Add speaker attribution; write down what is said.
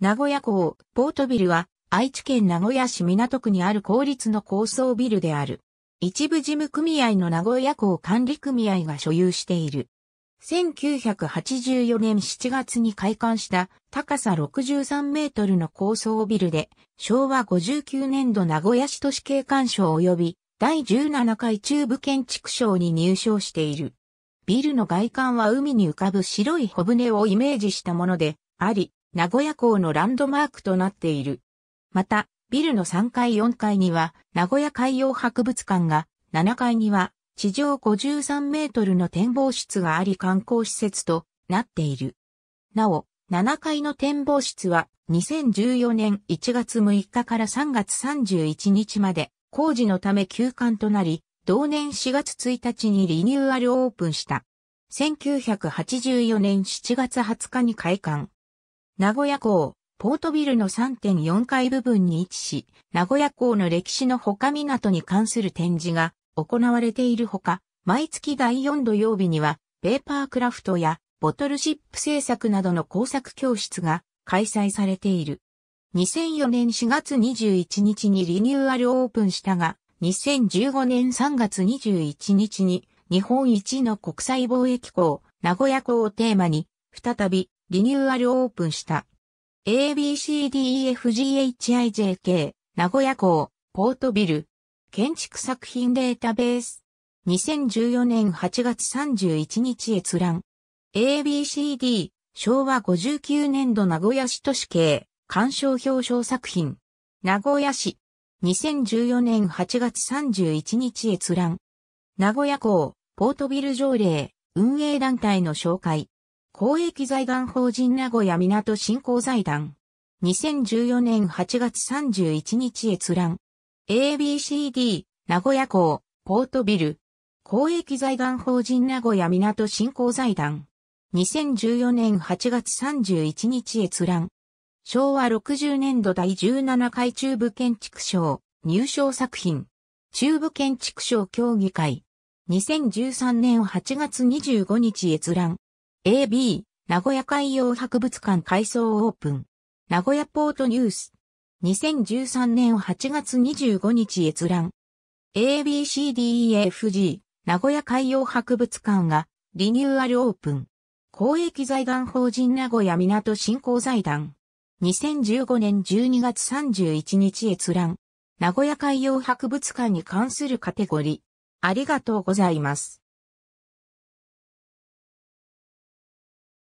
Speaker 1: 名古屋港、ポートビルは、愛知県名古屋市港区にある公立の高層ビルである。一部事務組合の名古屋港管理組合が所有している。1984年7月に開館した高さ63メートルの高層ビルで、昭和59年度名古屋市都市景観賞及び第17回中部建築賞に入賞している。ビルの外観は海に浮かぶ白い小舟をイメージしたものであり、名古屋港のランドマークとなっている。また、ビルの3階4階には、名古屋海洋博物館が、7階には、地上53メートルの展望室があり観光施設となっている。なお、7階の展望室は2014年1月6日から3月31日まで工事のため休館となり、同年4月1日にリニューアルオープンした。1984年7月20日に開館。名古屋港、ポートビルの3.4階部分に位置し、名古屋港の歴史の他港に関する展示が行われているほか、毎月第4土曜日には、ペーパークラフトやボトルシップ制作などの工作教室が開催されている。2004年4月21日にリニューアルオープンしたが、2015年3月21日に日本一の国際貿易港、名古屋港をテーマに、再びリニューアルオープンした。ABCDEFGHIJK 名古屋港ポートビル建築作品データベース2014年8月31日閲覧 ABCD 昭和59年度名古屋市都市系鑑賞表彰作品名古屋市2014年8月31日閲覧名古屋港ポートビル条例運営団体の紹介公益財団法人名古屋港振興財団。2014年8月31日閲覧。ABCD、名古屋港、ポートビル。公益財団法人名古屋港振興財団。2014年8月31日閲覧。昭和60年度第17回中部建築賞、入賞作品。中部建築賞協議会。2013年8月25日閲覧。AB、名古屋海洋博物館改装オープン。名古屋ポートニュース。2013年8月25日閲覧。ABCDEFG、名古屋海洋博物館がリニューアルオープン。公益財団法人名古屋港振興財団。2015年12月31日閲覧。名古屋海洋博物館に関するカテゴリー。ありがとうございます。